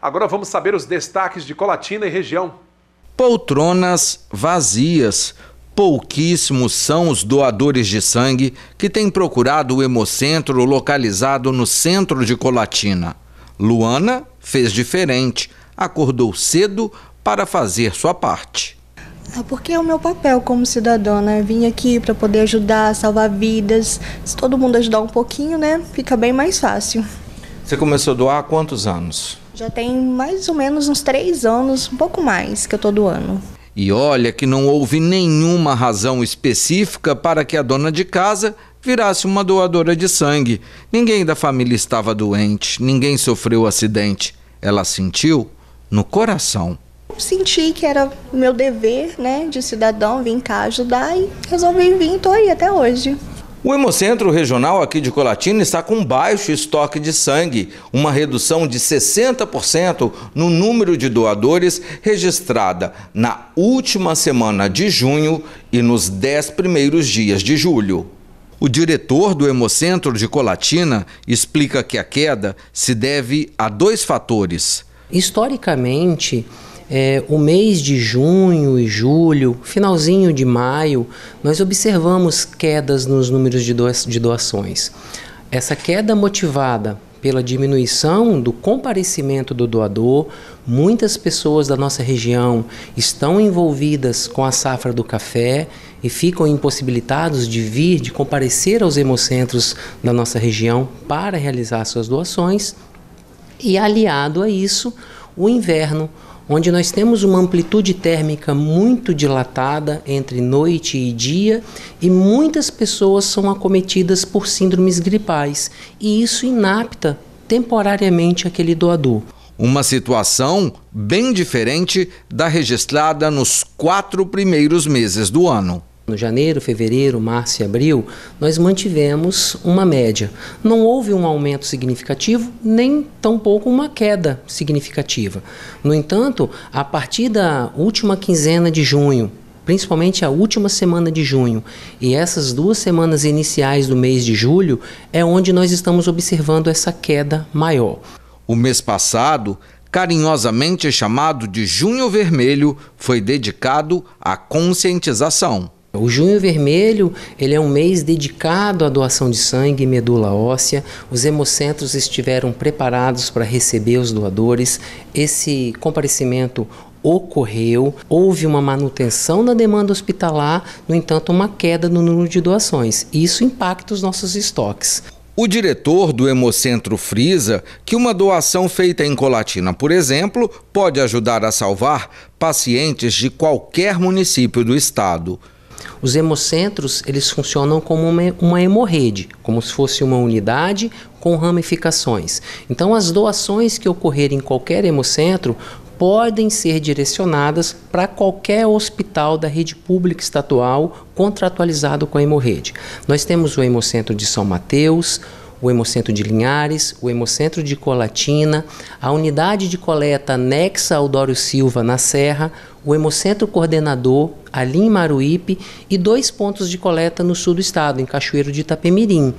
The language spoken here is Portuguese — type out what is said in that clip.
Agora vamos saber os destaques de Colatina e região. Poltronas vazias. Pouquíssimos são os doadores de sangue que têm procurado o hemocentro localizado no centro de Colatina. Luana fez diferente, acordou cedo para fazer sua parte. Ah, porque é o meu papel como cidadã, né? Vim aqui para poder ajudar, salvar vidas. Se todo mundo ajudar um pouquinho, né? Fica bem mais fácil. Você começou a doar há quantos anos? Já tem mais ou menos uns três anos, um pouco mais, que eu estou doando. E olha que não houve nenhuma razão específica para que a dona de casa virasse uma doadora de sangue. Ninguém da família estava doente, ninguém sofreu acidente. Ela sentiu no coração. Senti que era meu dever, né, de cidadão, vir cá ajudar e resolvi vir e tô aí até hoje. O Hemocentro Regional aqui de Colatina está com baixo estoque de sangue, uma redução de 60% no número de doadores registrada na última semana de junho e nos 10 primeiros dias de julho. O diretor do Hemocentro de Colatina explica que a queda se deve a dois fatores. Historicamente, é, o mês de junho e julho, finalzinho de maio, nós observamos quedas nos números de, doa de doações. Essa queda motivada pela diminuição do comparecimento do doador, muitas pessoas da nossa região estão envolvidas com a safra do café e ficam impossibilitados de vir, de comparecer aos hemocentros da nossa região para realizar suas doações. E aliado a isso, o inverno, onde nós temos uma amplitude térmica muito dilatada entre noite e dia e muitas pessoas são acometidas por síndromes gripais e isso inapta temporariamente aquele doador. Uma situação bem diferente da registrada nos quatro primeiros meses do ano. No janeiro, fevereiro, março e abril, nós mantivemos uma média. Não houve um aumento significativo, nem tampouco uma queda significativa. No entanto, a partir da última quinzena de junho, principalmente a última semana de junho e essas duas semanas iniciais do mês de julho, é onde nós estamos observando essa queda maior. O mês passado, carinhosamente chamado de Junho Vermelho, foi dedicado à conscientização. O junho vermelho ele é um mês dedicado à doação de sangue e medula óssea. Os hemocentros estiveram preparados para receber os doadores. Esse comparecimento ocorreu, houve uma manutenção na demanda hospitalar, no entanto, uma queda no número de doações. Isso impacta os nossos estoques. O diretor do Hemocentro frisa que uma doação feita em Colatina, por exemplo, pode ajudar a salvar pacientes de qualquer município do estado. Os hemocentros, eles funcionam como uma, hemorrede, como se fosse uma unidade com ramificações. Então, as doações que ocorrerem em qualquer hemocentro podem ser direcionadas para qualquer hospital da rede pública estadual contratualizado com a Hemorrede. Nós temos o Hemocentro de São Mateus, o Hemocentro de Linhares, o Hemocentro de Colatina, a unidade de coleta anexa ao Dório Silva na Serra, o Hemocentro Coordenador, ali em Maruípe, e dois pontos de coleta no sul do estado, em Cachoeiro de Itapemirim,